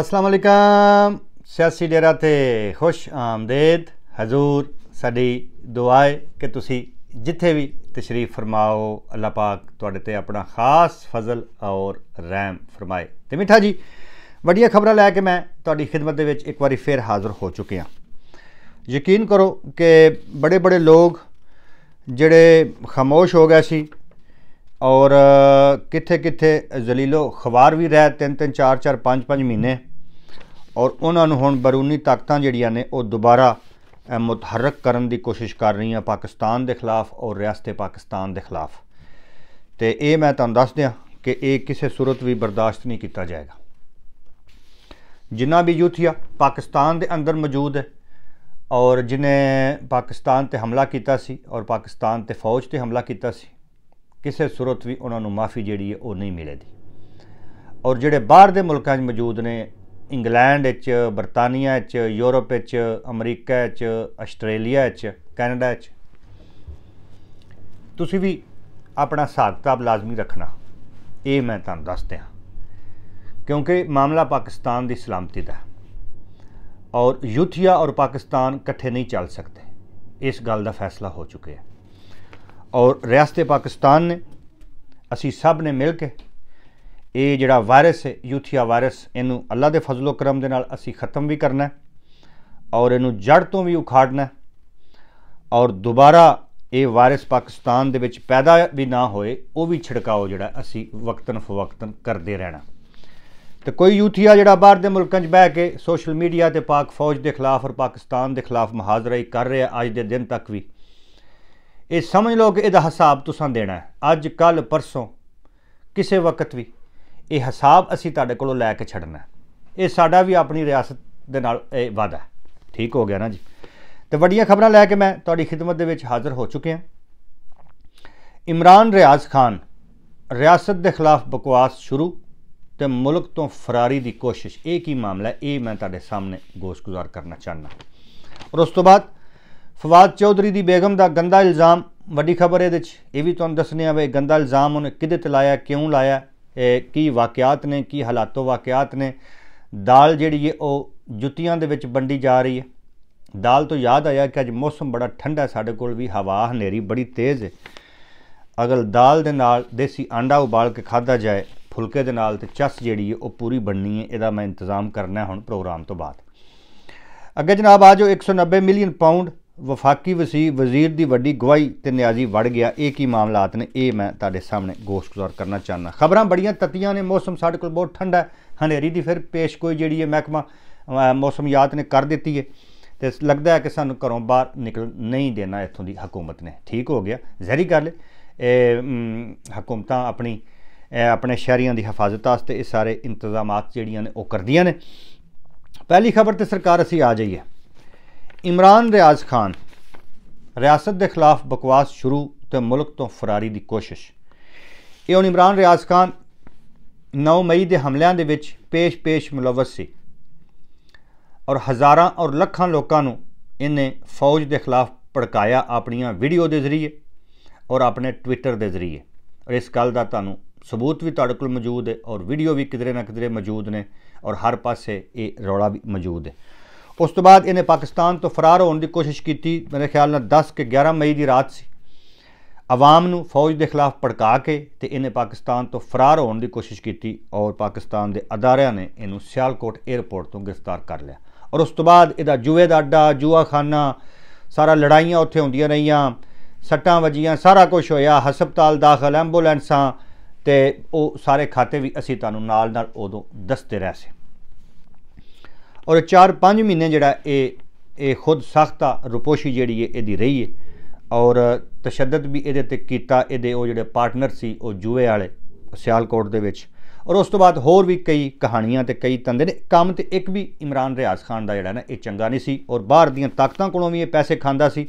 ਅਸਲਾਮ ਅਲੈਕਮ ਸਿਆਸੀ ਡੇਰਾ ਤੇ ਖੁਸ਼ ਆਮਦੇਦ ਹਜ਼ੂਰ ਸਾਡੀ ਦੁਆਏ ਕਿ ਤੁਸੀਂ ਜਿੱਥੇ ਵੀ ਤਸ਼ਰੀਫ ਫਰਮਾਓ ਅੱਲਾਹ ਪਾਕ ਤੁਹਾਡੇ ਤੇ ਆਪਣਾ ਖਾਸ ਫਜ਼ਲ ਔਰ ਰਹਿਮ ਫਰਮਾਏ ਤੇ ਮਿੱਠਾ ਜੀ ਵੱਡੀਆਂ ਖਬਰਾਂ ਲੈ ਕੇ ਮੈਂ ਤੁਹਾਡੀ ਖਿਦਮਤ ਦੇ ਵਿੱਚ ਇੱਕ ਵਾਰੀ ਫੇਰ ਹਾਜ਼ਰ ਹੋ ਚੁੱਕਿਆ ਯਕੀਨ ਕਰੋ ਕਿ ਬੜੇ ਬੜੇ ਲੋਕ ਜਿਹੜੇ ਖਾਮੋਸ਼ ਹੋ ਗਏ ਸੀ ਔਰ ਕਿੱਥੇ ਕਿੱਥੇ ਜ਼ਲੀਲੋ ਖਵਾਰ ਵੀ ਰਹਿ ਤਿੰਨ ਤਿੰਨ ਚਾਰ ਚਾਰ ਪੰਜ ਪੰਜ ਮਹੀਨੇ ਔਰ ਉਹਨਾਂ ਨੂੰ ਹੁਣ ਬਰੂਨੀ ਤਾਕਤਾਂ ਜਿਹੜੀਆਂ ਨੇ ਉਹ ਦੁਬਾਰਾ ਮੁਤਹਰਕ ਕਰਨ ਦੀ ਕੋਸ਼ਿਸ਼ ਕਰ ਰਹੀਆਂ ਪਾਕਿਸਤਾਨ ਦੇ ਖਿਲਾਫ ਔਰ ਰਿਆਸਤ ਪਾਕਿਸਤਾਨ ਦੇ ਖਿਲਾਫ ਤੇ ਇਹ ਮੈਂ ਤੁਹਾਨੂੰ ਦੱਸ ਦਿਆਂ ਕਿ ਇਹ ਕਿਸੇ ਸੂਰਤ ਵੀ ਬਰਦਾਸ਼ਤ ਨਹੀਂ ਕੀਤਾ ਜਾਏਗਾ ਜਿੰਨਾ ਵੀ ਯੂਥੀਆ ਪਾਕਿਸਤਾਨ ਦੇ ਅੰਦਰ ਮੌਜੂਦ ਹੈ ਔਰ ਜਿਨੇ ਪਾਕਿਸਤਾਨ ਤੇ ਹਮਲਾ ਕੀਤਾ ਸੀ ਔਰ ਪਾਕਿਸਤਾਨ ਤੇ ਫੌਜ ਤੇ ਹਮਲਾ ਕੀਤਾ ਸੀ ਕਿਸੇ ਸੂਰਤ ਵੀ ਉਹਨਾਂ ਨੂੰ ਮਾਫੀ ਜਿਹੜੀ ਹੈ ਉਹ ਨਹੀਂ ਮਿਲੇਗੀ ਔਰ ਜਿਹੜੇ ਬਾਹਰ ਦੇ ਮੁਲਕਾਂ 'ਚ ਮੌਜੂਦ ਨੇ ਇੰਗਲੈਂਡ 'ਚ ਬਰਤਾਨੀਆ 'ਚ ਯੂਰਪ 'ਚ ਅਮਰੀਕਾ 'ਚ ਆਸਟ੍ਰੇਲੀਆ 'ਚ ਕੈਨੇਡਾ 'ਚ ਤੁਸੀਂ ਵੀ ਆਪਣਾ ਸਾਖਤਾਬ ਲਾਜ਼ਮੀ ਰੱਖਣਾ ਇਹ ਮੈਂ ਤੁਹਾਨੂੰ ਦੱਸਦੇ ਹਾਂ ਕਿਉਂਕਿ ਮਾਮਲਾ ਪਾਕਿਸਤਾਨ ਦੀ ਸਲਾਮਤੀ ਦਾ ਔਰ ਯੂਥੀਆ ਔਰ ਪਾਕਿਸਤਾਨ ਇਕੱਠੇ ਨਹੀਂ ਚੱਲ ਸਕਦੇ ਇਸ ਗੱਲ ਦਾ ਫੈਸਲਾ ਹੋ ਚੁੱਕਿਆ ਹੈ ਔਰ ਰਿਆਸਤ ਪਾਕਿਸਤਾਨ ਨੇ ਅਸੀਂ ਸਭ ਨੇ ਮਿਲ ਕੇ ਇਹ ਜਿਹੜਾ ਵਾਇਰਸ ਹੈ ਯੂਥੀਆ ਵਾਇਰਸ ਇਹਨੂੰ ਅੱਲਾ ਦੇ ਫਜ਼ਲੋ ਕਰਮ ਦੇ ਨਾਲ ਅਸੀਂ ਖਤਮ ਵੀ ਕਰਨਾ ਹੈ ਔਰ ਇਹਨੂੰ ਜੜ ਤੋਂ ਵੀ ਉਖਾੜਨਾ ਹੈ ਔਰ ਦੁਬਾਰਾ ਇਹ ਵਾਇਰਸ ਪਾਕਿਸਤਾਨ ਦੇ ਵਿੱਚ ਪੈਦਾ ਵੀ ਨਾ ਹੋਏ ਉਹ ਵੀ ਛਿੜਕਾਓ ਜਿਹੜਾ ਅਸੀਂ ਵਕਤਨ ਫਵਕਤਨ ਕਰਦੇ ਰਹਿਣਾ ਤੇ ਕੋਈ ਯੂਥੀਆ ਜਿਹੜਾ ਬਾਹਰ ਦੇ ਮੁਲਕਾਂ 'ਚ ਬਹਿ ਕੇ ਸੋਸ਼ਲ ਮੀਡੀਆ ਤੇ ਪਾਕ ਫੌਜ ਦੇ ਖਿਲਾਫ ਔਰ ਪਾਕਿਸਤਾਨ ਦੇ ਖਿਲਾਫ ਮਹਾਜ਼ਰਾਈ ਕਰ ਰਿਹਾ ਅੱਜ ਦੇ ਦਿਨ ਤੱਕ ਵੀ ਇਹ ਸਮਝ ਲਓ ਕਿ ਇਹਦਾ ਹਿਸਾਬ ਤੁਸੀਂ ਦੇਣਾ ਹੈ ਅੱਜ ਕੱਲ ਪਰਸੋਂ ਕਿਸੇ ਵਕਤ ਵੀ ਇਹ ਹਿਸਾਬ ਅਸੀਂ ਤੁਹਾਡੇ ਕੋਲੋਂ ਲੈ ਕੇ ਛੱਡਣਾ ਇਹ ਸਾਡਾ ਵੀ ਆਪਣੀ ਰਿਆਸਤ ਦੇ ਨਾਲ ਇਹ ਵਾਦਾ ਠੀਕ ਹੋ ਗਿਆ ਨਾ ਜੀ ਤੇ ਵੱਡੀਆਂ ਖਬਰਾਂ ਲੈ ਕੇ ਮੈਂ ਤੁਹਾਡੀ ਖidmat ਦੇ ਵਿੱਚ ਹਾਜ਼ਰ ਹੋ ਚੁੱਕਿਆ ਇਮਰਾਨ ਰਿਆਜ਼ ਖਾਨ ਰਿਆਸਤ ਦੇ ਖਿਲਾਫ ਬਕਵਾਸ ਸ਼ੁਰੂ ਤੇ ਮੁਲਕ ਤੋਂ ਫਰਾਰੀ ਦੀ ਕੋਸ਼ਿਸ਼ ਇਹ ਕੀ ਮਾਮਲਾ ਇਹ ਮੈਂ ਤੁਹਾਡੇ ਸਾਹਮਣੇ ਗੋਸ਼ਗੁਜ਼ਾਰ ਕਰਨਾ ਚਾਹਨਾ ਔਰ ਉਸ ਤੋਂ ਬਾਅਦ ਫਵਾਦ ਚੌਧਰੀ ਦੀ ਬੇਗਮ ਦਾ ਗੰਦਾ ਇਲਜ਼ਾਮ ਵੱਡੀ ਖਬਰ ਇਹਦੇ ਵਿੱਚ ਇਹ ਵੀ ਤੁਹਾਨੂੰ ਦੱਸਨੇ ਵੇ ਗੰਦਾ ਇਲਜ਼ਾਮ ਉਹਨੇ ਕਿਦੇ ਤੇ ਲਾਇਆ ਕਿਉਂ ਲਾਇਆ ਕੀ ਵਾਕਿਆਤ ਨੇ ਕੀ ਹਾਲਾਤੋ ਵਾਕਿਆਤ ਨੇ ਦਾਲ ਜਿਹੜੀ ਹੈ ਉਹ ਜੁੱਤੀਆਂ ਦੇ ਵਿੱਚ ਵੰਡੀ ਜਾ ਰਹੀ ਹੈ ਦਾਲ ਤੋਂ ਯਾਦ ਆਇਆ ਕਿ ਅੱਜ ਮੌਸਮ ਬੜਾ ਠੰਡਾ ਸਾਡੇ ਕੋਲ ਵੀ ਹਵਾ ਹਨੇਰੀ ਬੜੀ ਤੇਜ਼ ਹੈ ਅਗਲ ਦਾਲ ਦੇ ਨਾਲ ਦੇਸੀ ਆਂਡਾ ਉਬਾਲ ਕੇ ਖਾਦਾ ਜਾਏ ਫੁਲਕੇ ਦੇ ਨਾਲ ਤੇ ਚਸ ਜਿਹੜੀ ਹੈ ਉਹ ਪੂਰੀ ਬਣਨੀ ਹੈ ਇਹਦਾ ਮੈਂ ਇੰਤਜ਼ਾਮ ਕਰਨਾ ਹੁਣ ਪ੍ਰੋਗਰਾਮ ਤੋਂ ਬਾਅਦ ਅੱਗੇ ਜਨਾਬ ਆਜੋ 190 ਮਿਲੀਅਨ ਪਾਉਂਡ ਵਫਾਕੀ ਵਸੀ ਵਜ਼ੀਰ ਦੀ ਵੱਡੀ ਗਵਾਹੀ ਤੇ ਨਿਆਜ਼ੀ ਵੜ ਗਿਆ ਇਹ ਕੀ ਮਾਮਲਾਤ ਨੇ ਇਹ ਮੈਂ ਤੁਹਾਡੇ ਸਾਹਮਣੇ ਗੋਸ਼ਗੁਜ਼ਾਰ ਕਰਨਾ ਚਾਹਨਾ ਖਬਰਾਂ ਬੜੀਆਂ ਤਤੀਆਂ ਨੇ ਮੌਸਮ ਸਾਡੇ ਕੋਲ ਬਹੁਤ ਠੰਡਾ ਹੈ ਹਨੇਰੀ ਦੀ ਫਿਰ ਪੇਸ਼ ਕੋਈ ਜਿਹੜੀ ਹੈ ਮਹਿਕਮਾ ਮੌਸਮਿਆਤ ਨੇ ਕਰ ਦਿੱਤੀ ਹੈ ਤੇ ਲੱਗਦਾ ਹੈ ਕਿ ਸਾਨੂੰ ਘਰੋਂ ਬਾਹਰ ਨਿਕਲ ਨਹੀਂ ਦੇਣਾ ਇੱਥੋਂ ਦੀ ਹਕੂਮਤ ਨੇ ਠੀਕ ਹੋ ਗਿਆ ਜ਼ਹਿਰੀ ਗੱਲ ਇਹ ਹਕੂਮਤਾਂ ਆਪਣੀ ਆਪਣੇ ਸ਼ਹਿਰੀਆਂ ਦੀ ਹਿਫਾਜ਼ਤ ਵਾਸਤੇ ਇਹ ਸਾਰੇ ਇੰਤਜ਼ਾਮਾਤ ਜਿਹੜੀਆਂ ਨੇ ਉਹ ਕਰਦੀਆਂ ਨੇ ਪਹਿਲੀ ਖਬਰ ਤੇ ਸਰਕਾਰ ਅਸੀਂ ਆ ਜਾਈਏ ਇਮਰਾਨ ਰਿਆਜ਼ ਖਾਨ ਰਿਆਸਤ ਦੇ ਖਿਲਾਫ ਬਕਵਾਸ ਸ਼ੁਰੂ ਤੇ ਮੁਲਕ ਤੋਂ ਫਰਾਰੀ ਦੀ ਕੋਸ਼ਿਸ਼ ਇਹ ਹੁਣ ਇਮਰਾਨ ਰਿਆਜ਼ ਖਾਨ 9 ਮਈ ਦੇ ਹਮਲਿਆਂ ਦੇ ਵਿੱਚ ਪੇਸ਼-ਪੇਸ਼ ਮਲਵਸ ਸੀ ਔਰ ਹਜ਼ਾਰਾਂ ਔਰ ਲੱਖਾਂ ਲੋਕਾਂ ਨੂੰ ਇਹਨੇ ਫੌਜ ਦੇ ਖਿਲਾਫ ਭੜਕਾਇਆ ਆਪਣੀਆਂ ਵੀਡੀਓ ਦੇ ਜ਼ਰੀਏ ਔਰ ਆਪਣੇ ਟਵਿੱਟਰ ਦੇ ਜ਼ਰੀਏ ਔਰ ਇਸ ਗੱਲ ਦਾ ਤੁਹਾਨੂੰ ਸਬੂਤ ਵੀ ਤੁਹਾਡੇ ਕੋਲ ਮੌਜੂਦ ਹੈ ਔਰ ਵੀਡੀਓ ਵੀ ਕਿਧਰੇ ਨਾ ਕਿਧਰੇ ਮੌਜੂਦ ਨੇ ਔਰ ਹਰ ਪਾਸੇ ਇਹ ਰੌਲਾ ਵੀ ਮੌਜੂਦ ਹੈ ਉਸ ਤੋਂ ਬਾਅਦ ਇਹਨੇ ਪਾਕਿਸਤਾਨ ਤੋਂ ਫਰਾਰ ਹੋਣ ਦੀ ਕੋਸ਼ਿਸ਼ ਕੀਤੀ ਮੇਰੇ ਖਿਆਲ ਨਾਲ 10 ਕੇ 11 ਮਈ ਦੀ ਰਾਤ ਸੀ ਆਵਾਮ ਨੂੰ ਫੌਜ ਦੇ ਖਿਲਾਫ ਭੜਕਾ ਕੇ ਤੇ ਇਹਨੇ ਪਾਕਿਸਤਾਨ ਤੋਂ ਫਰਾਰ ਹੋਣ ਦੀ ਕੋਸ਼ਿਸ਼ ਕੀਤੀ ਔਰ ਪਾਕਿਸਤਾਨ ਦੇ ਅਦਾਰਿਆਂ ਨੇ ਇਹਨੂੰ ਸਿਆਲਕੋਟ 에ਅਰਪੋਰਟ ਤੋਂ ਗ੍ਰਿਫਤਾਰ ਕਰ ਲਿਆ ਔਰ ਉਸ ਤੋਂ ਬਾਅਦ ਇਹਦਾ ਜੂਏ ਦਾ ਅੱਡਾ ਜੂਆਖਾਨਾ ਸਾਰਾ ਲੜਾਈਆਂ ਉੱਥੇ ਹੁੰਦੀਆਂ ਰਹੀਆਂ ਸੱਟਾਂ ਵਜੀਆਂ ਸਾਰਾ ਕੁਝ ਹੋਇਆ ਹਸਪਤਾਲ ਦਾਖਲ ਐਂਬੂਲੈਂਸਾਂ ਤੇ ਉਹ ਸਾਰੇ ਖਾਤੇ ਵੀ ਅਸੀਂ ਤੁਹਾਨੂੰ ਨਾਲ ਨਾਲ ਉਦੋਂ ਦੱਸਦੇ ਰਹੇ ਸੀ ਔਰ 4-5 ਮਹੀਨੇ ਜਿਹੜਾ ਇਹ ਇਹ ਖੁਦ ਸਖਤਾ ਰੁਪੋਸ਼ੀ ਜਿਹੜੀ ਹੈ ਇਹਦੀ ਰਹੀ ਹੈ ਔਰ ਤਸ਼ੱਦਦ ਵੀ ਇਹਦੇ ਤੇ ਕੀਤਾ ਇਹਦੇ ਉਹ ਜਿਹੜੇ ਪਾਰਟਨਰ ਸੀ ਉਹ ਜੂਏ ਵਾਲੇ ਸਿਆਲਕੋਟ ਦੇ ਵਿੱਚ ਔਰ ਉਸ ਤੋਂ ਬਾਅਦ ਹੋਰ ਵੀ ਕਈ ਕਹਾਣੀਆਂ ਤੇ ਕਈ ਤੰਦੇ ਨੇ ਕੰਮ ਤੇ ਇੱਕ ਵੀ ਇਮਰਾਨ ਰਿਆਜ਼ ਖਾਨ ਦਾ ਜਿਹੜਾ ਨਾ ਇਹ ਚੰਗਾ ਨਹੀਂ ਸੀ ਔਰ ਬਾਹਰ ਦੀਆਂ ਤਾਕਤਾਂ ਕੋਲੋਂ ਵੀ ਇਹ ਪੈਸੇ ਖਾਂਦਾ ਸੀ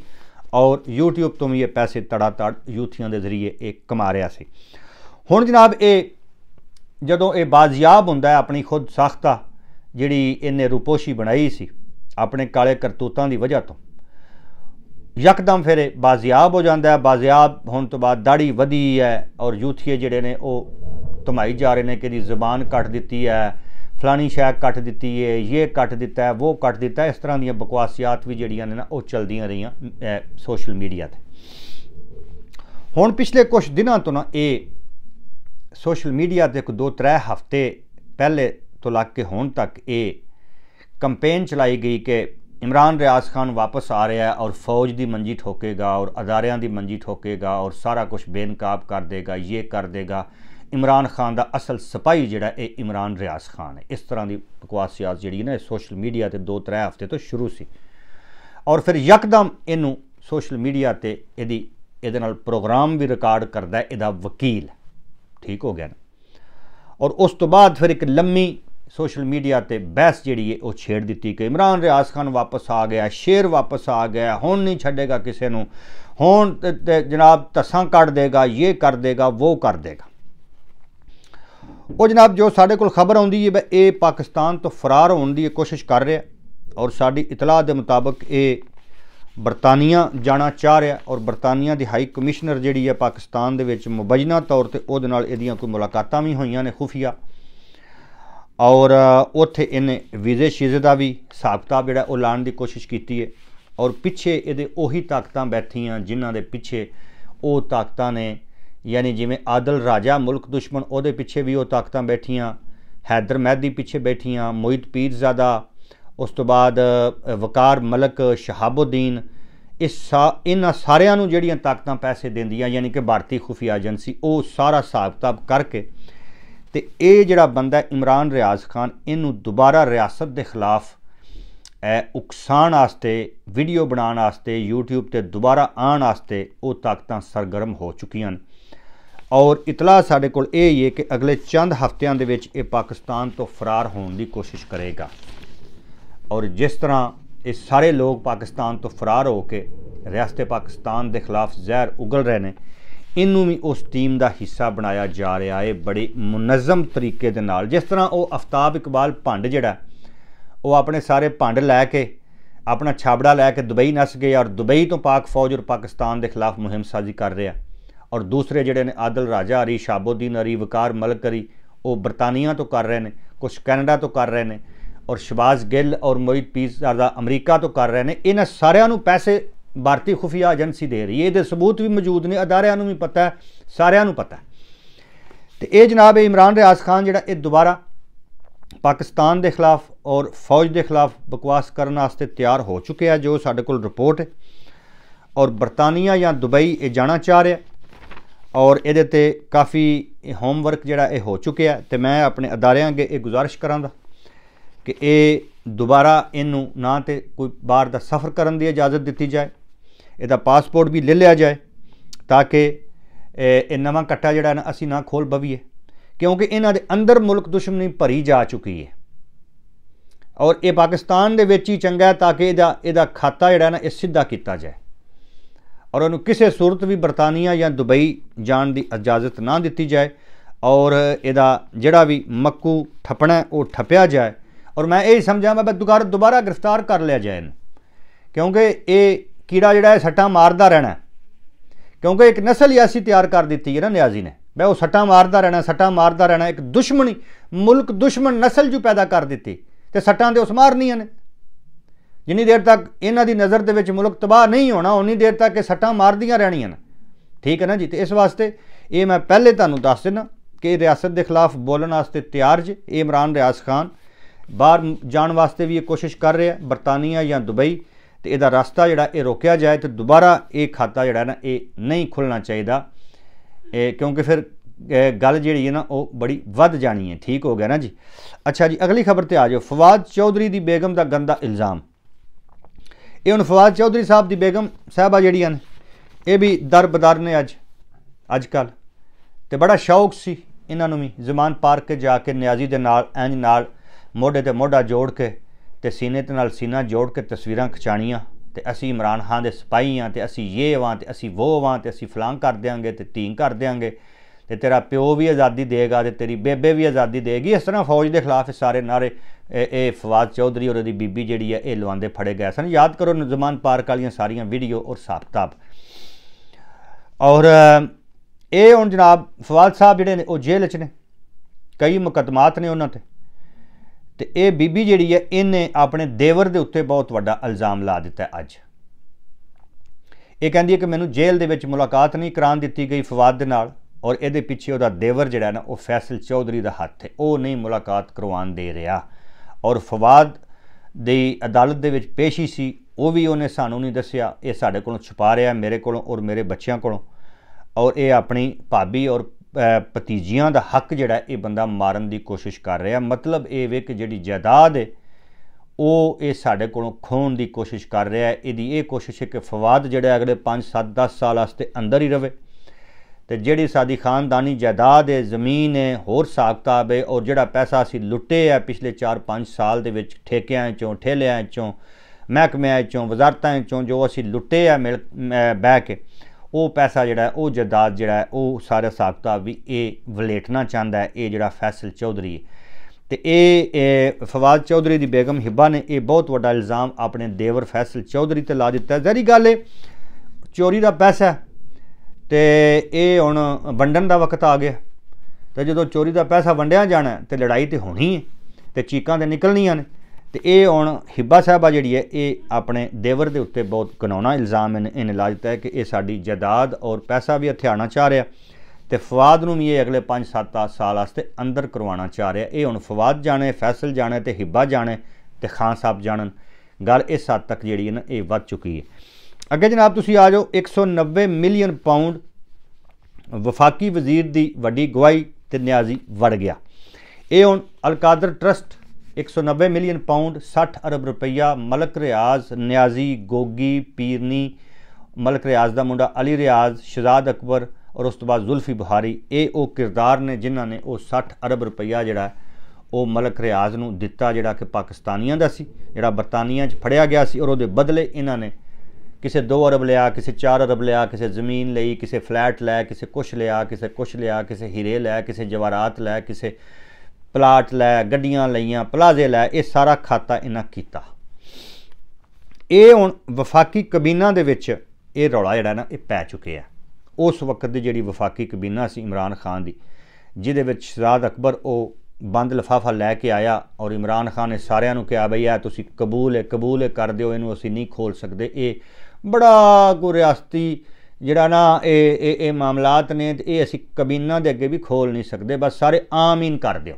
ਔਰ YouTube ਤੋਂ ਵੀ ਇਹ ਪੈਸੇ ਤੜਾ ਤੜ ਯੂਥੀਆਂ ਦੇ ਜ਼ਰੀਏ ਇਹ ਕਮਾ ਰਿਹਾ ਸੀ ਹੁਣ ਜਨਾਬ ਇਹ ਜਦੋਂ ਇਹ ਬਾਜ਼ੀਆਬ ਹੁੰਦਾ ਹੈ ਆਪਣੀ ਖੁਦ ਸਖਤਾ ਜਿਹੜੀ ਇਹਨੇ ਰੂਪੋਸ਼ੀ ਬਣਾਈ ਸੀ ਆਪਣੇ ਕਾਲੇ ਕਰਤੂਤਾਂ ਦੀ ਵਜ੍ਹਾ ਤੋਂ ਯਕਦਮ ਫਿਰ ਬਾਜ਼ਿਆਬ ਹੋ ਜਾਂਦਾ ਹੈ ਬਾਜ਼ਿਆਬ ਹੋਣ ਤੋਂ ਬਾਅਦ ਦਾੜੀ ਵਧੀ ਹੈ ਔਰ ਯੂਥੀਏ ਜਿਹੜੇ ਨੇ ਉਹ ਧਮਾਈ ਜਾ ਰਹੇ ਨੇ ਕਿ ਦੀ ਜ਼ੁਬਾਨ ਕੱਟ ਦਿੱਤੀ ਹੈ ਫਲਾਣੀ ਸ਼ੈ ਕੱਟ ਦਿੱਤੀ ਹੈ ਇਹ ਕੱਟ ਦਿੱਤਾ ਹੈ ਉਹ ਕੱਟ ਦਿੱਤਾ ਹੈ ਇਸ ਤਰ੍ਹਾਂ ਦੀਆਂ ਬਕਵਾਸੀਆਂ ਵੀ ਜਿਹੜੀਆਂ ਨੇ ਨਾ ਉਹ ਚਲਦੀਆਂ ਰਹੀਆਂ ਸੋਸ਼ਲ ਮੀਡੀਆ ਤੇ ਹੁਣ ਪਿਛਲੇ ਕੁਝ ਦਿਨਾਂ ਤੋਂ ਨਾ ਇਹ ਸੋਸ਼ਲ ਮੀਡੀਆ ਤੇ ਕੋ ਦੋ 3 ਹਫ਼ਤੇ ਪਹਿਲੇ ਤੋਂ ਲੱਗ ਕੇ ਹੁਣ ਤੱਕ ਇਹ ਕੈਂਪੇਨ ਚਲਾਈ ਗਈ ਕਿ ਇਮਰਾਨ ਰਿਆਜ਼ ਖਾਨ ਵਾਪਸ ਆ ਰਿਹਾ ਹੈ ਔਰ ਫੌਜ ਦੀ ਮੰਜੀ ਠੋਕੇਗਾ ਔਰ ਅਦਾਰਿਆਂ ਦੀ ਮੰਜੀ ਠੋਕੇਗਾ ਔਰ ਸਾਰਾ ਕੁਝ ਬੇਨਕਾਬ ਕਰ ਦੇਗਾ ਇਹ ਕਰ ਦੇਗਾ ਇਮਰਾਨ ਖਾਨ ਦਾ ਅਸਲ ਸਪਾਈ ਜਿਹੜਾ ਇਹ ਇਮਰਾਨ ਰਿਆਜ਼ ਖਾਨ ਹੈ ਇਸ ਤਰ੍ਹਾਂ ਦੀ ਬਕਵਾਸਿਆਤ ਜਿਹੜੀ ਨਾ ਸੋਸ਼ਲ ਮੀਡੀਆ ਤੇ ਦੋ ਤਰੇ ਹਫ਼ਤੇ ਤੋਂ ਸ਼ੁਰੂ ਸੀ ਔਰ ਫਿਰ ਯਕਦਮ ਇਹਨੂੰ ਸੋਸ਼ਲ ਮੀਡੀਆ ਤੇ ਇਹਦੀ ਇਹਦੇ ਨਾਲ ਪ੍ਰੋਗਰਾਮ ਵੀ ਰਿਕਾਰਡ ਕਰਦਾ ਇਹਦਾ ਵਕੀਲ ਠੀਕ ਹੋ ਗਿਆ ਨਾ ਔਰ ਉਸ ਤੋਂ ਬਾਅਦ ਫਿਰ ਇੱਕ ਲੰਮੀ ਸੋਸ਼ਲ ਮੀਡੀਆ ਤੇ ਬਹਿਸ ਜਿਹੜੀ ਹੈ ਉਹ ਛੇੜ ਦਿੱਤੀ ਕਿ ਇਮਰਾਨ ਰਿਆਜ਼ ਖਾਨ ਵਾਪਸ ਆ ਗਿਆ ਸ਼ੇਰ ਵਾਪਸ ਆ ਗਿਆ ਹੁਣ ਨਹੀਂ ਛੱਡੇਗਾ ਕਿਸੇ ਨੂੰ ਹੁਣ ਜਨਾਬ ਤਸਾਂ ਕੱਢ ਦੇਗਾ ਇਹ ਕਰ ਦੇਗਾ ਉਹ ਕਰ ਦੇਗਾ ਉਹ ਜਨਾਬ ਜੋ ਸਾਡੇ ਕੋਲ ਖਬਰ ਆਉਂਦੀ ਹੈ ਇਹ ਪਾਕਿਸਤਾਨ ਤੋਂ ਫਰਾਰ ਹੋਣ ਦੀ ਕੋਸ਼ਿਸ਼ ਕਰ ਰਿਹਾ ਔਰ ਸਾਡੀ ਇਤਲਾਹ ਦੇ ਮੁਤਾਬਕ ਇਹ ਬਰਤਾਨੀਆ ਜਾਣਾ ਚਾਹ ਰਿਹਾ ਔਰ ਬਰਤਾਨੀਆ ਦੀ ਹਾਈ ਕਮਿਸ਼ਨਰ ਜਿਹੜੀ ਹੈ ਪਾਕਿਸਤਾਨ ਦੇ ਵਿੱਚ ਮਬਜਨਾ ਤੌਰ ਤੇ ਉਹਦੇ ਨਾਲ ਇਹਦੀਆਂ ਕੋਈ ਮੁਲਾਕਾਤਾਂ ਵੀ ਹੋਈਆਂ ਨੇ ਖੁਫੀਆ ਔਰ ਉੱਥੇ ਇਹਨੇ ਵੀਜ਼ੇ ਸ਼ੀਜ਼ੇ ਦਾ ਵੀ ਹਿਸਾਬ ਜਿਹੜਾ ਉਹ ਲਾਣ ਦੀ ਕੋਸ਼ਿਸ਼ ਕੀਤੀ ਹੈ ਔਰ ਪਿੱਛੇ ਇਹਦੇ ਉਹੀ ਤਾਕਤਾਂ ਬੈਠੀਆਂ ਜਿਨ੍ਹਾਂ ਦੇ ਪਿੱਛੇ ਉਹ ਤਾਕਤਾਂ ਨੇ ਯਾਨੀ ਜਿਵੇਂ ਆਦਲ ਰਾਜਾ ਮੁਲਕ ਦੁਸ਼ਮਣ ਉਹਦੇ ਪਿੱਛੇ ਵੀ ਉਹ ਤਾਕਤਾਂ ਬੈਠੀਆਂ ਹੈਦਰ ਮਹਿਦੀ ਪਿੱਛੇ ਬੈਠੀਆਂ ਪੀਰ ਜ਼ਾਦਾ ਉਸ ਤੋਂ ਬਾਅਦ ਵਕਾਰ ਮਲਕ ਸ਼ਹਾਬੁਦੀਨ ਇਸ ਇਹਨਾਂ ਸਾਰਿਆਂ ਨੂੰ ਜਿਹੜੀਆਂ ਤਾਕਤਾਂ ਪੈਸੇ ਦਿੰਦੀਆਂ ਯਾਨੀ ਕਿ ਭਾਰਤੀ ਖੁਫੀਆ ਏਜੰਸੀ ਉਹ ਸਾਰਾ ਹਿਸਾਬ-ਕਿਤਾਬ ਕਰਕੇ ਤੇ ਇਹ ਜਿਹੜਾ ਬੰਦਾ ਇਮਰਾਨ ਰਿਆਜ਼ ਖਾਨ ਇਹਨੂੰ ਦੁਬਾਰਾ ਰਿਆਸਤ ਦੇ ਖਿਲਾਫ ਉਕਸਾਣ ਵਾਸਤੇ ਵੀਡੀਓ ਬਣਾਉਣ ਵਾਸਤੇ YouTube ਤੇ ਦੁਬਾਰਾ ਆਉਣ ਵਾਸਤੇ ਉਹ ਤਾਕਤਾਂ ਸਰਗਰਮ ਹੋ ਚੁੱਕੀਆਂ ਹਨ ਔਰ ਇਤਲਾ ਸਾਡੇ ਕੋਲ ਇਹ ਹੀ ਹੈ ਕਿ ਅਗਲੇ ਚੰਦ ਹਫ਼ਤਿਆਂ ਦੇ ਵਿੱਚ ਇਹ ਪਾਕਿਸਤਾਨ ਤੋਂ ਫਰਾਰ ਹੋਣ ਦੀ ਕੋਸ਼ਿਸ਼ ਕਰੇਗਾ ਔਰ ਜਿਸ ਤਰ੍ਹਾਂ ਇਹ ਸਾਰੇ ਲੋਕ ਪਾਕਿਸਤਾਨ ਤੋਂ ਫਰਾਰ ਹੋ ਕੇ ਰਿਆਸਤ ਪਾਕਿਸਤਾਨ ਦੇ ਖਿਲਾਫ ਜ਼ਹਿਰ ਉਗਲ ਰਹੇ ਨੇ ਇਹਨੂੰ ਵੀ ਉਸ ਟੀਮ ਦਾ ਹਿੱਸਾ ਬਣਾਇਆ ਜਾ ਰਿਹਾ ਹੈ ਬੜੇ ਮੁਨਜ਼ਮ ਤਰੀਕੇ ਦੇ ਨਾਲ ਜਿਸ ਤਰ੍ਹਾਂ ਉਹ ਅਫਤਾਬ ਇਕਬਾਲ ਭੰਡ ਜਿਹੜਾ ਉਹ ਆਪਣੇ ਸਾਰੇ ਭੰਡ ਲੈ ਕੇ ਆਪਣਾ ਛਾਬੜਾ ਲੈ ਕੇ ਦੁਬਈ ਨਸ ਗਏ ਔਰ ਦੁਬਈ ਤੋਂ ਪਾਕ ਫੌਜ ਔਰ ਪਾਕਿਸਤਾਨ ਦੇ ਖਿਲਾਫ ਮੁਹਿੰਮ ਸਾਜ਼ੀ ਕਰ ਰਿਹਾ ਔਰ ਦੂਸਰੇ ਜਿਹੜੇ ਨੇ ਆਦਲ ਰਾਜਾ ਅਰੀ ਸ਼ਾਬੋਦੀਨ ਅਰੀ ਵਕਾਰ ਮਲਕ ਕਰੀ ਉਹ ਬਰਤਾਨੀਆਂ ਤੋਂ ਕਰ ਰਹੇ ਨੇ ਕੁਝ ਕੈਨੇਡਾ ਤੋਂ ਕਰ ਰਹੇ ਨੇ ਔਰ ਸ਼ਬਾਜ਼ ਗਿੱਲ ਔਰ ਮੋਹਿਤ ਪੀਰ ਦਾ ਅਮਰੀਕਾ ਤੋਂ ਕਰ ਰਹੇ ਨੇ ਇਹਨਾਂ ਸਾਰਿਆਂ ਨੂੰ ਪੈਸੇ ਭਾਰਤੀ ਖੁਫੀਆ ਏਜੰਸੀ ਦੇ ਰਹੀ ਹੈ ਇਹਦੇ ਸਬੂਤ ਵੀ ਮੌਜੂਦ ਨੇ ਅਦਾਰਿਆਂ ਨੂੰ ਵੀ ਪਤਾ ਹੈ ਸਾਰਿਆਂ ਨੂੰ ਪਤਾ ਹੈ ਤੇ ਇਹ ਜਨਾਬ ਇਮਰਾਨ ਰਿਆਜ਼ ਖਾਨ ਜਿਹੜਾ ਇਹ ਦੁਬਾਰਾ ਪਾਕਿਸਤਾਨ ਦੇ ਖਿਲਾਫ ਔਰ ਫੌਜ ਦੇ ਖਿਲਾਫ ਬਕਵਾਸ ਕਰਨ ਵਾਸਤੇ ਤਿਆਰ ਹੋ ਚੁੱਕਿਆ ਜੋ ਸਾਡੇ ਕੋਲ ਰਿਪੋਰਟ ਹੈ ਔਰ ਬਰਤਾਨੀਆ ਜਾਂ ਦੁਬਈ ਇਹ ਜਾਣਾ ਚਾਹ ਰਿਹਾ ਔਰ ਇਹਦੇ ਤੇ ਕਾਫੀ ਹੋਮਵਰਕ ਜਿਹੜਾ ਇਹ ਹੋ ਚੁੱਕਿਆ ਤੇ ਮੈਂ ਆਪਣੇ ਅਦਾਰਿਆਂ ਅੱਗੇ ਇਹ ਗੁਜ਼ਾਰਿਸ਼ ਕਰਾਂਗਾ ਕਿ ਇਹ ਦੁਬਾਰਾ ਇਹਨੂੰ ਨਾ ਤੇ ਕੋਈ ਬਾਹਰ ਦਾ ਸਫ਼ਰ ਕਰਨ ਦੀ ਇਜਾਜ਼ਤ ਦਿੱਤੀ ਜਾਏ ਇਹਦਾ ਪਾਸਪੋਰਟ ਵੀ ਲੈ ਲਿਆ ਜਾਏ ਤਾਂ ਕਿ ਇਹ ਨਵਾਂ ਕੱਟਾ ਜਿਹੜਾ ਨਾ ਅਸੀਂ ਨਾ ਖੋਲ ਬਵੀਏ ਕਿਉਂਕਿ ਇਹਨਾਂ ਦੇ ਅੰਦਰ ਮੁਲਕ ਦੁਸ਼ਮਣੀ ਭਰੀ ਜਾ ਚੁੱਕੀ ਹੈ ਔਰ ਇਹ ਪਾਕਿਸਤਾਨ ਦੇ ਵਿੱਚ ਹੀ ਚੰਗਾ ਤਾਂ ਕਿ ਇਹਦਾ ਇਹਦਾ ਖਾਤਾ ਜਿਹੜਾ ਨਾ ਇਹ ਸਿੱਧਾ ਕੀਤਾ ਜਾਏ ਔਰ ਉਹਨੂੰ ਕਿਸੇ ਸੂਰਤ ਵੀ ਬਰਤਾਨੀਆ ਜਾਂ ਦੁਬਈ ਜਾਣ ਦੀ ਇਜਾਜ਼ਤ ਨਾ ਦਿੱਤੀ ਜਾਏ ਔਰ ਇਹਦਾ ਜਿਹੜਾ ਵੀ ਮੱਕੂ ਠਪਣਾ ਉਹ ਠਪਿਆ ਜਾਏ ਔਰ ਮੈਂ ਇਹ ਸਮਝਾਂ ਮੈਂ ਦੁਬਾਰਾ ਦੁਬਾਰਾ ਗ੍ਰਿਫਤਾਰ ਕਰ ਲਿਆ ਜਾਏ ਕਿਉਂਕਿ ਇਹ ਕੀੜਾ ਜਿਹੜਾ ਹੈ ਸੱਟਾਂ ਮਾਰਦਾ ਰਹਿਣਾ ਕਿਉਂਕਿ ਇੱਕ ਨਸਲ ਹੀ ਐਸੀ ਤਿਆਰ ਕਰ ਦਿੱਤੀ ਹੈ ਨਾ ਨਿਆਜ਼ੀ ਨੇ ਮੈਂ ਉਹ ਸੱਟਾਂ ਮਾਰਦਾ ਰਹਿਣਾ ਸੱਟਾਂ ਮਾਰਦਾ ਰਹਿਣਾ ਇੱਕ ਦੁਸ਼ਮਣੀ ਮੁਲਕ ਦੁਸ਼ਮਣ ਨਸਲ ਜੂ ਪੈਦਾ ਕਰ ਦਿੱਤੀ ਤੇ ਸੱਟਾਂ ਦੇ ਉਸ ਮਾਰਨੀਆਂ ਨੇ ਜਿੰਨੀ ਦੇਰ ਤੱਕ ਇਹਨਾਂ ਦੀ ਨਜ਼ਰ ਦੇ ਵਿੱਚ ਮੁਲਕ ਤਬਾਹ ਨਹੀਂ ਹੋਣਾ ਉਨੀ ਦੇਰ ਤੱਕ ਇਹ ਸੱਟਾਂ ਮਾਰਦੀਆਂ ਰਹਿਣੀਆਂ ਨੇ ਠੀਕ ਹੈ ਨਾ ਜੀ ਤੇ ਇਸ ਵਾਸਤੇ ਇਹ ਮੈਂ ਪਹਿਲੇ ਤੁਹਾਨੂੰ ਦੱਸ ਦਿੰਨਾ ਕਿ ਰਿਆਸਤ ਦੇ ਖਿਲਾਫ ਬੋਲਣ ਵਾਸਤੇ ਤਿਆਰ ਜੇ ਇਮਰਾਨ ਰਿਆਜ਼ ਖਾਨ ਬਾਹਰ ਜਾਣ ਵਾਸਤੇ ਵੀ ਇਹ ਕੋਸ਼ਿਸ਼ ਕਰ ਰਿਹਾ ਬਰਤਾਨੀਆ ਜਾਂ ਦੁਬਈ ਤੇ ਇਹਦਾ ਰਸਤਾ ਜਿਹੜਾ ਇਹ ਰੋਕਿਆ ਜਾਏ ਤੇ ਦੁਬਾਰਾ ਇਹ ਖਾਤਾ ਜਿਹੜਾ ਨਾ ਇਹ ਨਹੀਂ ਖੁੱਲਣਾ ਚਾਹੀਦਾ ਇਹ ਕਿਉਂਕਿ ਫਿਰ ਗੱਲ ਜਿਹੜੀ ਹੈ ਨਾ ਉਹ ਬੜੀ ਵੱਧ ਜਾਣੀ ਹੈ ਠੀਕ ਹੋ ਗਿਆ ਨਾ ਜੀ ਅੱਛਾ ਜੀ ਅਗਲੀ ਖਬਰ ਤੇ ਆ ਜਾਓ ਫਵਾਦ ਚੌਧਰੀ ਦੀ ਬੇਗਮ ਦਾ ਗੰਦਾ ਇਲਜ਼ਾਮ ਇਹ ਹੁਣ ਫਵਾਦ ਚੌਧਰੀ ਸਾਹਿਬ ਦੀ ਬੇਗਮ ਸਾਹਿਬਾ ਜਿਹੜੀਆਂ ਨੇ ਇਹ ਵੀ ਦਰਬਦਰ ਨੇ ਅੱਜ ਅੱਜ ਕੱਲ ਤੇ ਬੜਾ ਸ਼ੌਕ ਸੀ ਇਹਨਾਂ ਨੂੰ ਵੀ ਜ਼ਮਾਨ ਪਾਰਕ ਜਾ ਕੇ ਨਿਆਜ਼ੀ ਦੇ ਨਾਲ ਇੰਜ ਨਾਲ ਮੋਢੇ ਤੇ ਮੋਢਾ ਜੋੜ ਕੇ ਤੇ ਸੀਨੇ ਤੇ ਨਾਲ ਸੀਨਾ ਜੋੜ ਕੇ ਤਸਵੀਰਾਂ ਖਿਚਾਣੀਆਂ ਤੇ ਅਸੀਂ ਇਮਰਾਨ ਖਾਨ ਦੇ ਸਿਪਾਹੀ ਆ ਤੇ ਅਸੀਂ ਇਹ ਵਾਂ ਤੇ ਅਸੀਂ ਉਹ ਵਾਂ ਤੇ ਅਸੀਂ ਫਲਾਂ ਕਰ ਦੇਾਂਗੇ ਤੇ ਟੀਮ ਕਰ ਦੇਾਂਗੇ ਤੇ ਤੇਰਾ ਪਿਓ ਵੀ ਆਜ਼ਾਦੀ ਦੇਗਾ ਤੇ ਤੇਰੀ ਬੇਬੇ ਵੀ ਆਜ਼ਾਦੀ ਦੇਗੀ ਇਸ ਤਰ੍ਹਾਂ ਫੌਜ ਦੇ ਖਿਲਾਫ ਸਾਰੇ ਨਾਰੇ ਇਹ ਫਵਾਦ ਚੌਧਰੀ ਔਰ ਉਹਦੀ ਬੀਬੀ ਜਿਹੜੀ ਹੈ ਇਹ ਲਵਾਂਦੇ ਫੜੇ ਗਏ ਸਨ ਯਾਦ ਕਰੋ ਨਜ਼ਮਾਨ ਪਾਰਕ ਵਾਲੀਆਂ ਸਾਰੀਆਂ ਵੀਡੀਓ ਔਰ ਸਾਫਤਾਬ ਔਰ ਇਹ ਹੁਣ ਜਨਾਬ ਫਵਾਦ ਸਾਹਿਬ ਜਿਹੜੇ ਨੇ ਉਹ ਜੇਲ੍ਹ 'ਚ ਨੇ ਕਈ ਮੁਕਦਮਾਤ ਨੇ ਉਹਨਾਂ ਤੇ ਤੇ ਇਹ ਬੀਬੀ ਜਿਹੜੀ ਹੈ ਇਹਨੇ ਆਪਣੇ ਦੇਵਰ ਦੇ ਉੱਤੇ ਬਹੁਤ ਵੱਡਾ ਇਲਜ਼ਾਮ ਲਾ ਦਿੱਤਾ ਅੱਜ ਇਹ ਕਹਿੰਦੀ ਹੈ ਕਿ ਮੈਨੂੰ ਜੇਲ੍ਹ ਦੇ ਵਿੱਚ ਮੁਲਾਕਾਤ ਨਹੀਂ ਕਰਾਨ ਦਿੱਤੀ ਗਈ ਫਵਾਦ ਦੇ ਨਾਲ ਔਰ ਇਹਦੇ ਪਿੱਛੇ ਉਹਦਾ ਦੇਵਰ ਜਿਹੜਾ ਨਾ ਉਹ ਫੈਸਲ ਚੌਧਰੀ ਦਾ ਹੱਥ ਹੈ ਉਹ ਨਹੀਂ ਮੁਲਾਕਾਤ ਕਰਵਾਉਣ ਦੇ ਰਿਹਾ ਔਰ ਫਵਾਦ ਦੀ ਅਦਾਲਤ ਦੇ ਵਿੱਚ ਪੇਸ਼ੀ ਸੀ ਉਹ ਵੀ ਉਹਨੇ ਸਾਨੂੰ ਨਹੀਂ ਦੱਸਿਆ ਇਹ ਸਾਡੇ ਕੋਲੋਂ ਛੁਪਾ ਰਿਹਾ ਮੇਰੇ ਕੋਲੋਂ ਔਰ ਮੇਰੇ ਬੱਚਿਆਂ ਕੋਲੋਂ ਔਰ ਇਹ ਆਪਣੀ ਭਾਬੀ ਔਰ ਭਤੀਜੀਆਂ ਦਾ ਹੱਕ ਜਿਹੜਾ ਇਹ ਬੰਦਾ ਮਾਰਨ ਦੀ ਕੋਸ਼ਿਸ਼ ਕਰ ਰਿਹਾ ਮਤਲਬ ਇਹ ਵੇ ਕਿ ਜਿਹੜੀ ਜਾਇਦਾਦ ਹੈ ਉਹ ਇਹ ਸਾਡੇ ਕੋਲੋਂ ਖੋਣ ਦੀ ਕੋਸ਼ਿਸ਼ ਕਰ ਰਿਹਾ ਹੈ ਇਹਦੀ ਇਹ ਕੋਸ਼ਿਸ਼ ਹੈ ਕਿ ਫਵਾਦ ਜਿਹੜਾ ਅਗਲੇ 5 7 10 ਸਾਲ ਵਾਸਤੇ ਅੰਦਰ ਹੀ ਰਵੇ ਤੇ ਜਿਹੜੀ ਸਾਡੀ ਖਾਨਦਾਨੀ ਜਾਇਦਾਦ ਹੈ ਜ਼ਮੀਨ ਹੈ ਹੋਰ ਸਾਖਤਾਬ ਹੈ ਔਰ ਜਿਹੜਾ ਪੈਸਾ ਅਸੀਂ ਲੁੱਟੇ ਆ ਪਿਛਲੇ 4-5 ਸਾਲ ਦੇ ਵਿੱਚ ਠੇਕਿਆਂ ਚੋਂ ਠੇਲਿਆਂ ਚੋਂ ਮਹਿਕਮਿਆਂ ਚੋਂ ਵਜ਼ਾਰਤਾਂ ਚੋਂ ਜੋ ਅਸੀਂ ਲੁੱਟੇ ਆ ਮਿਲ ਬੈ ਕੇ ਉਹ ਪੈਸਾ ਜਿਹੜਾ ਉਹ ਜਦਾਦ ਜਿਹੜਾ ਉਹ ਸਾਰਾ ਸਾਖਤਾ ਵੀ ਇਹ ਵਲੇਟਣਾ ਚਾਹੁੰਦਾ ਹੈ ਇਹ ਜਿਹੜਾ ਫੈਸਲ ਚੌਧਰੀ ਤੇ ਇਹ ਫਵਾਦ ਚੌਧਰੀ ਦੀ ਬੇਗਮ ਹਿੱਬਾ ਨੇ ਇਹ ਬਹੁਤ ਵੱਡਾ ਇਲਜ਼ਾਮ ਆਪਣੇ ਦੇਵਰ ਫੈਸਲ ਚੌਧਰੀ ਤੇ ਲਾ ਦਿੱਤਾ ਜ਼ਰੀ ਗੱਲ ਹੈ ਚੋਰੀ ਦਾ ਪੈਸਾ ਤੇ ਇਹ ਹੁਣ ਵੰਡਣ ਦਾ ਵਕਤ ਆ ਗਿਆ ਤੇ ਜਦੋਂ ਚੋਰੀ ਦਾ ਪੈਸਾ ਵੰਡਿਆ ਜਾਣਾ ਤੇ ਲੜਾਈ ਤੇ ਹੋਣੀ ਹੈ ਤੇ ਚੀਕਾਂ ਤੇ ਨਿਕਲਣੀਆਂ ਨੇ ਤੇ ਇਹ ਹੁਣ ਹਿੱਬਾ ਸਾਹਿਬਾ ਜਿਹੜੀ ਹੈ ਇਹ ਆਪਣੇ ਦੇਵਰ ਦੇ ਉੱਤੇ ਬਹੁਤ ਕਾਨੂੰਨਾ ਇਲਜ਼ਾਮ ਇਨ ਲਾ ਦਿੱਤਾ ਹੈ ਕਿ ਇਹ ਸਾਡੀ ਜਾਇਦਾਦ ਔਰ ਪੈਸਾ ਵੀ ਹਥਿਆਣਾ ਚਾਹ ਰਿਹਾ ਤੇ ਫਵਾਦ ਨੂੰ ਵੀ ਇਹ ਅਗਲੇ 5-7 ਸਾਲ ਵਾਸਤੇ ਅੰਦਰ ਕਰਵਾਉਣਾ ਚਾਹ ਰਿਹਾ ਇਹ ਹੁਣ ਫਵਾਦ ਜਾਣੇ ਫੈਸਲ ਜਾਣੇ ਤੇ ਹਿੱਬਾ ਜਾਣੇ ਤੇ ਖਾਨ ਸਾਹਿਬ ਜਾਣਨ ਗੱਲ ਇਸ ਹੱਦ ਤੱਕ ਜਿਹੜੀ ਹੈ ਨਾ ਇਹ ਵੱਧ ਚੁੱਕੀ ਹੈ ਅੱਗੇ ਜਨਾਬ ਤੁਸੀਂ ਆ ਜਾਓ 190 ਮਿਲੀਅਨ ਪਾਉਂਡ ਵਫਾਕੀ ਵਜ਼ੀਰ ਦੀ ਵੱਡੀ ਗਵਾਹੀ ਤੇ ਨਿਆਜ਼ੀ ਵੜ ਗਿਆ ਇਹ ਹੁਣ ਅਲਕਾਦਰ ਟਰਸਟ 190 ਮਿਲੀਅਨ ਪਾਉਂਡ 60 ਅਰਬ ਰੁਪਈਆ ਮਲਕ ਰਿਆਜ਼ ਨਿਆਜ਼ੀ ਗੋਗੀ ਪੀਰਨੀ ਮਲਕ ਰਿਆਜ਼ ਦਾ ਮੁੰਡਾ ਅਲੀ ਰਿਆਜ਼ ਸ਼ਹਜ਼ਾਦ ਅਕਬਰ ਔਰ ਉਸ ਤੋਂ ਬਾਅਦ ਜ਼ੁਲਫੀ ਬੁਹਾਰੀ ਇਹ ਉਹ ਕਿਰਦਾਰ ਨੇ ਜਿਨ੍ਹਾਂ ਨੇ ਉਹ 60 ਅਰਬ ਰੁਪਈਆ ਜਿਹੜਾ ਉਹ ਮਲਕ ਰਿਆਜ਼ ਨੂੰ ਦਿੱਤਾ ਜਿਹੜਾ ਕਿ ਪਾਕਿਸਤਾਨੀਆਂ ਦਾ ਸੀ ਜਿਹੜਾ ਬਰਤਾਨੀਆਂ 'ਚ ਫੜਿਆ ਗਿਆ ਸੀ ਔਰ ਉਹਦੇ ਬਦਲੇ ਇਹਨਾਂ ਨੇ ਕਿਸੇ 2 ਅਰਬ ਲਿਆ ਕਿਸੇ 4 ਅਰਬ ਲਿਆ ਕਿਸੇ ਜ਼ਮੀਨ ਲਈ ਕਿਸੇ ਫਲੈਟ ਲਿਆ ਕਿਸੇ ਕੁਛ ਲਿਆ ਕਿਸੇ ਕੁਛ ਲਿਆ ਕਿਸੇ ਹੀਰੇ ਲਿਆ ਕਿਸੇ ਜਵਾਰਾਤ ਲਿਆ ਕਿਸੇ ਪਲਾਟ ਲੈ ਗੱਡੀਆਂ ਲਈਆਂ ਪਲਾਜ਼ੇ ਲੈ ਇਹ ਸਾਰਾ ਖਾਤਾ ਇਹਨਾਂ ਕੀਤਾ ਇਹ ਹੁਣ ਵਫਾਕੀ ਕਬੀਨਾ ਦੇ ਵਿੱਚ ਇਹ ਰੌਲਾ ਜਿਹੜਾ ਨਾ ਇਹ ਪੈ ਚੁੱਕਿਆ ਉਸ ਵਕਤ ਦੀ ਜਿਹੜੀ ਵਫਾਕੀ ਕਬੀਨਾ ਸੀ ਇਮਰਾਨ ਖਾਨ ਦੀ ਜਿਹਦੇ ਵਿੱਚ ਸ਼ਾਦ ਅਕਬਰ ਉਹ ਬੰਦ ਲਫਾਫਾ ਲੈ ਕੇ ਆਇਆ ਔਰ ਇਮਰਾਨ ਖਾਨ ਨੇ ਸਾਰਿਆਂ ਨੂੰ ਕਿਹਾ ਬਈ ਆ ਤੁਸੀਂ ਕਬੂਲ ਹੈ ਕਬੂਲ ਹੈ ਕਰ ਦਿਓ ਇਹਨੂੰ ਅਸੀਂ ਨਹੀਂ ਖੋਲ ਸਕਦੇ ਇਹ ਬੜਾ ਗੁਰਿਆਸਤੀ ਜਿਹੜਾ ਨਾ ਇਹ ਇਹ ਮਾਮਲਾਤ ਨੇ ਇਹ ਅਸੀਂ ਕਬੀਨਾ ਦੇ ਅੱਗੇ ਵੀ ਖੋਲ ਨਹੀਂ ਸਕਦੇ ਬਸ ਸਾਰੇ ਆਮ ਹੀ ਕਰ ਦਿਓ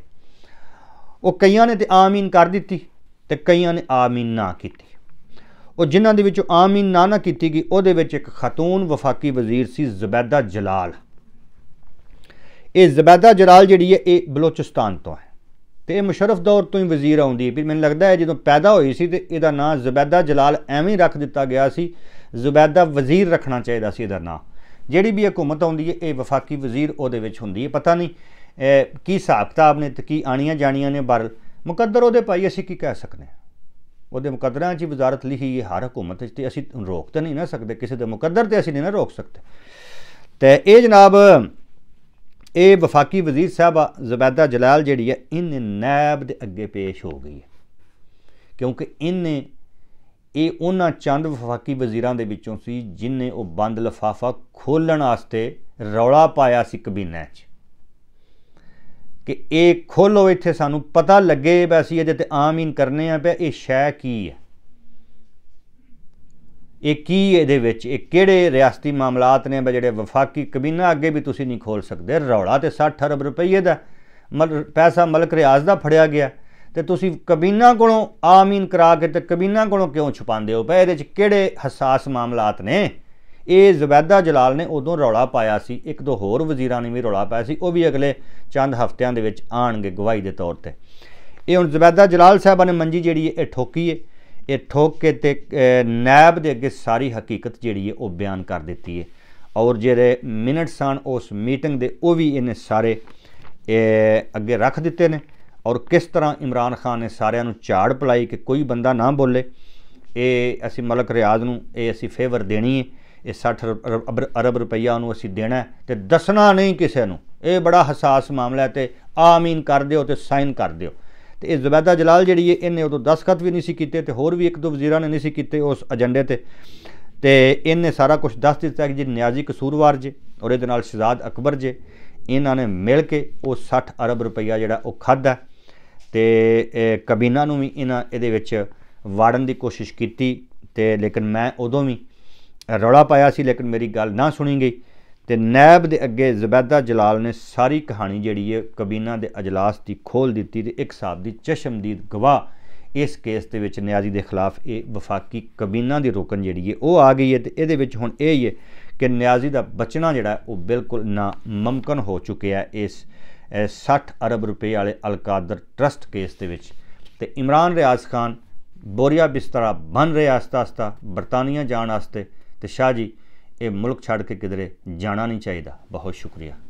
ਉਹ ਕਈਆਂ ਨੇ ਤੇ ਆਮੀਨ ਕਰ ਦਿੱਤੀ ਤੇ ਕਈਆਂ ਨੇ ਆਮੀਨ ਨਾ ਕੀਤੀ ਉਹ ਜਿਨ੍ਹਾਂ ਦੇ ਵਿੱਚ ਆਮੀਨ ਨਾ ਨਾ ਕੀਤੀ ਗਈ ਉਹਦੇ ਵਿੱਚ ਇੱਕ ਖਤੂਨ ਵਫਾਕੀ ਵਜ਼ੀਰ ਸੀ ਜ਼ਬੈਦਾ ਜਲਾਲ ਇਹ ਜ਼ਬੈਦਾ ਜਲਾਲ ਜਿਹੜੀ ਹੈ ਇਹ ਬਲੋਚਿਸਤਾਨ ਤੋਂ ਹੈ ਤੇ ਇਹ ਮੁਸ਼ਰਫ ਦੌਰ ਤੋਂ ਹੀ ਵਜ਼ੀਰ ਆਉਂਦੀ ਹੈ ਫਿਰ ਮੈਨੂੰ ਲੱਗਦਾ ਹੈ ਜਦੋਂ ਪੈਦਾ ਹੋਈ ਸੀ ਤੇ ਇਹਦਾ ਨਾਂ ਜ਼ਬੈਦਾ ਜਲਾਲ ਐਵੇਂ ਰੱਖ ਦਿੱਤਾ ਗਿਆ ਸੀ ਜ਼ਬੈਦਾ ਵਜ਼ੀਰ ਰੱਖਣਾ ਚਾਹੀਦਾ ਸੀ ਇਹਦਾ ਨਾਂ ਜਿਹੜੀ ਵੀ ਹਕੂਮਤ ਆਉਂਦੀ ਹੈ ਇਹ ਵਫਾਕੀ ਵਜ਼ੀਰ ਉਹਦੇ ਵਿੱਚ ਹੁੰਦੀ ਹੈ ਪਤਾ ਨਹੀਂ ਕੀ ਹਿਸਾਬ ਕਿਤਾਬ ਨੇ ਤੇ ਕੀ ਆਣੀਆਂ ਜਾਣੀਆਂ ਨੇ ਬਰਲ ਮੁਕੱਦਰ ਉਹਦੇ ਭਾਈ ਅਸੀਂ ਕੀ ਕਹਿ ਸਕਦੇ ਉਹਦੇ ਮੁਕੱਦਰਾਂ 'ਚ ਵਜ਼ਾਰਤ ਲਿਖੀ ਹੈ ਹਰ ਹਕੂਮਤ 'ਚ ਤੇ ਅਸੀਂ ਰੋਕ ਤਾਂ ਨਹੀਂ ਨਾ ਸਕਦੇ ਕਿਸੇ ਦੇ ਮੁਕੱਦਰ ਤੇ ਅਸੀਂ ਨਹੀਂ ਨਾ ਰੋਕ ਸਕਦੇ ਤੇ ਇਹ ਜਨਾਬ ਇਹ ਵਫਾਕੀ ਵਜ਼ੀਰ ਸਾਹਿਬਾ ਜ਼ਬੈਦਾ ਜਲਾਲ ਜਿਹੜੀ ਹੈ ਇਹਨੇ ਨੈਬ ਦੇ ਅੱਗੇ ਪੇਸ਼ ਹੋ ਗਈ ਹੈ ਕਿਉਂਕਿ ਇਹਨੇ ਇਹ ਉਹਨਾਂ ਚੰਦ ਵਫਾਕੀ ਵਜ਼ੀਰਾਂ ਦੇ ਵਿੱਚੋਂ ਸੀ ਜਿਨ੍ਹਾਂ ਨੇ ਉਹ ਬੰਦ ਲਫਾਫਾ ਖੋਲਣ ਵਾਸਤੇ ਰੌਲਾ ਪਾਇਆ ਸੀ ਕਬੀਨਾ 'ਚ ਕਿ ਇਹ ਖੋਲੋ ਇੱਥੇ ਸਾਨੂੰ ਪਤਾ ਲੱਗੇ ਵੀ ਅਸੀਂ ਇਹਦੇ ਤੇ ਆਮੀਨ ਕਰਨੇ ਆ ਪਿਆ ਇਹ ਸ਼ੈ ਕੀ ਹੈ ਇਹ ਕੀ ਇਹਦੇ ਵਿੱਚ ਇਹ ਕਿਹੜੇ ਰਿਆਸਤੀ ਮਾਮਲਾਤ ਨੇ ਜਿਹੜੇ ਵਫਾਕੀ ਕਬੀਨਾ ਅੱਗੇ ਵੀ ਤੁਸੀਂ ਨਹੀਂ ਖੋਲ ਸਕਦੇ ਰੌਲਾ ਤੇ 60 ਅਰਬ ਰੁਪਏ ਦਾ ਮਲ ਪੈਸਾ ਮਲਕ ਰਿਆਜ਼ ਦਾ ਫੜਿਆ ਗਿਆ ਤੇ ਤੁਸੀਂ ਕਬੀਨਾ ਕੋਲੋਂ ਆਮੀਨ ਕਰਾ ਕੇ ਤੇ ਕਬੀਨਾ ਕੋਲੋਂ ਕਿਉਂ ਛੁਪਾਉਂਦੇ ਹੋ ਪਏ ਇਹਦੇ ਵਿੱਚ ਕਿਹੜੇ ਹਸਾਸ ਮਾਮਲਾਤ ਨੇ ਇਹ ਜ਼ਬੈਦਾ ਜਲਾਲ ਨੇ ਉਦੋਂ ਰੌਲਾ ਪਾਇਆ ਸੀ ਇੱਕ ਦੋ ਹੋਰ ਵਜ਼ੀਰਾਂ ਨੇ ਵੀ ਰੌਲਾ ਪਾਇਆ ਸੀ ਉਹ ਵੀ ਅਗਲੇ ਚੰਦ ਹਫ਼ਤਿਆਂ ਦੇ ਵਿੱਚ ਆਣਗੇ ਗਵਾਹੀ ਦੇ ਤੌਰ ਤੇ ਇਹ ਹੁਣ ਜ਼ਬੈਦਾ ਜਲਾਲ ਸਾਹਿਬਾਂ ਨੇ ਮੰਜੀ ਜਿਹੜੀ ਇਹ ਠੋਕੀ ਹੈ ਇਹ ਠੋਕ ਕੇ ਤੇ ਨੈਬ ਦੇ ਅੱਗੇ ਸਾਰੀ ਹਕੀਕਤ ਜਿਹੜੀ ਹੈ ਉਹ ਬਿਆਨ ਕਰ ਦਿੱਤੀ ਹੈ ਔਰ ਜਿਹੜੇ ਮਿੰਟਸ ਹਨ ਉਸ ਮੀਟਿੰਗ ਦੇ ਉਹ ਵੀ ਇਹਨੇ ਸਾਰੇ ਅੱਗੇ ਰੱਖ ਦਿੱਤੇ ਨੇ ਔਰ ਕਿਸ ਤਰ੍ਹਾਂ ਇਮਰਾਨ ਖਾਨ ਨੇ ਸਾਰਿਆਂ ਨੂੰ ਝਾੜ ਪਲਾਈ ਕਿ ਕੋਈ ਬੰਦਾ ਨਾ ਬੋਲੇ ਇਹ ਅਸੀਂ ਮਲਕ ਰਿਆਜ਼ ਨੂੰ ਇਹ ਅਸੀਂ ਫੇਵਰ ਦੇਣੀ ਹੈ ਇਹ 60 ਅਰਬ ਰੁਪਈਆ ਉਹਨੂੰ ਅਸੀਂ ਦੇਣਾ ਤੇ ਦੱਸਣਾ ਨਹੀਂ ਕਿਸੇ ਨੂੰ ਇਹ ਬੜਾ ਹਸਾਸ ਮਾਮਲਾ ਹੈ ਤੇ ਆਮੀਨ ਕਰ ਦਿਓ ਤੇ ਸਾਈਨ ਕਰ ਦਿਓ ਤੇ ਇਹ ਜ਼ਬੈਦਾ ਜਲਾਲ ਜਿਹੜੀ ਇਹਨੇ ਉਦੋਂ ਦਸਖਤ ਵੀ ਨਹੀਂ ਸੀ ਕੀਤੇ ਤੇ ਹੋਰ ਵੀ ਇੱਕ ਦੋ ਵਜ਼ੀਰਾਂ ਨੇ ਨਹੀਂ ਸੀ ਕੀਤੇ ਉਸ ਏਜੰਡੇ ਤੇ ਤੇ ਇਹਨੇ ਸਾਰਾ ਕੁਝ ਦੱਸ ਦਿੱਤਾ ਕਿ ਜੀ ਨਿਆਜ਼ੀ ਕਸੂਰਵਾਰ ਜੇ ਔਰ ਇਹਦੇ ਨਾਲ ਸ਼ਹਾਜ਼ਾਦ ਅਕਬਰ ਜੇ ਇਹਨਾਂ ਨੇ ਮਿਲ ਕੇ ਉਹ 60 ਅਰਬ ਰੁਪਈਆ ਜਿਹੜਾ ਉਹ ਖਾਦਾ ਤੇ ਕਬੀਨਾ ਨੂੰ ਵੀ ਇਹਨਾਂ ਇਹਦੇ ਵਿੱਚ ਵਾੜਨ ਦੀ ਕੋਸ਼ਿਸ਼ ਕੀਤੀ ਤੇ ਲੇਕਿਨ ਮੈਂ ਉਦੋਂ ਵੀ ਰੌਲਾ ਪਾਇਆ ਸੀ ਲੇਕਿਨ ਮੇਰੀ ਗੱਲ ਨਾ ਸੁਣੀ ਗਈ ਤੇ ਨੈਬ ਦੇ ਅੱਗੇ ਜ਼ਬੈਦਾ ਜਲਾਲ ਨੇ ਸਾਰੀ ਕਹਾਣੀ ਜਿਹੜੀ ਹੈ ਕਬੀਨਾ ਦੇ اجلاس ਦੀ ਖੋਲ ਦਿੱਤੀ ਤੇ ਇੱਕ ਸਾਹਬ ਦੀ ਚਸ਼ਮਦੀਦ ਗਵਾਹ ਇਸ ਕੇਸ ਦੇ ਵਿੱਚ ਨਿਆਜ਼ੀ ਦੇ ਖਿਲਾਫ ਇਹ ਵਫਾਕੀ ਕਬੀਨਾ ਦੀ ਰੋਕਣ ਜਿਹੜੀ ਹੈ ਉਹ ਆ ਗਈ ਹੈ ਤੇ ਇਹਦੇ ਵਿੱਚ ਹੁਣ ਇਹ ਹੀ ਹੈ ਕਿ ਨਿਆਜ਼ੀ ਦਾ ਬਚਣਾ ਜਿਹੜਾ ਉਹ ਬਿਲਕੁਲ ਨਾ ਮਮਕਨ ਹੋ ਚੁੱਕਿਆ ਇਸ 60 ਅਰਬ ਰੁਪਏ ਵਾਲੇ ਅਲਕਾਦਰ ਟਰਸਟ ਕੇਸ ਦੇ ਵਿੱਚ ਤੇ ਇਮਰਾਨ ਰਿਆਜ਼ ਖਾਨ ਬੋਰੀਆ ਬਿਸਤਰਾ ਬਨ ਰਿਹਾ ਹਸਤਾ ਹਸਤਾ ਬਰਤਾਨੀਆ ਜਾਣ ਵਾਸਤੇ ਤੇ ਸ਼ਾਹ ਜੀ ਇਹ ਮੁਲਕ ਛੱਡ ਕੇ ਕਿਧਰੇ ਜਾਣਾ ਨਹੀਂ ਚਾਹੀਦਾ ਬਹੁਤ ਸ਼ੁਕਰੀਆ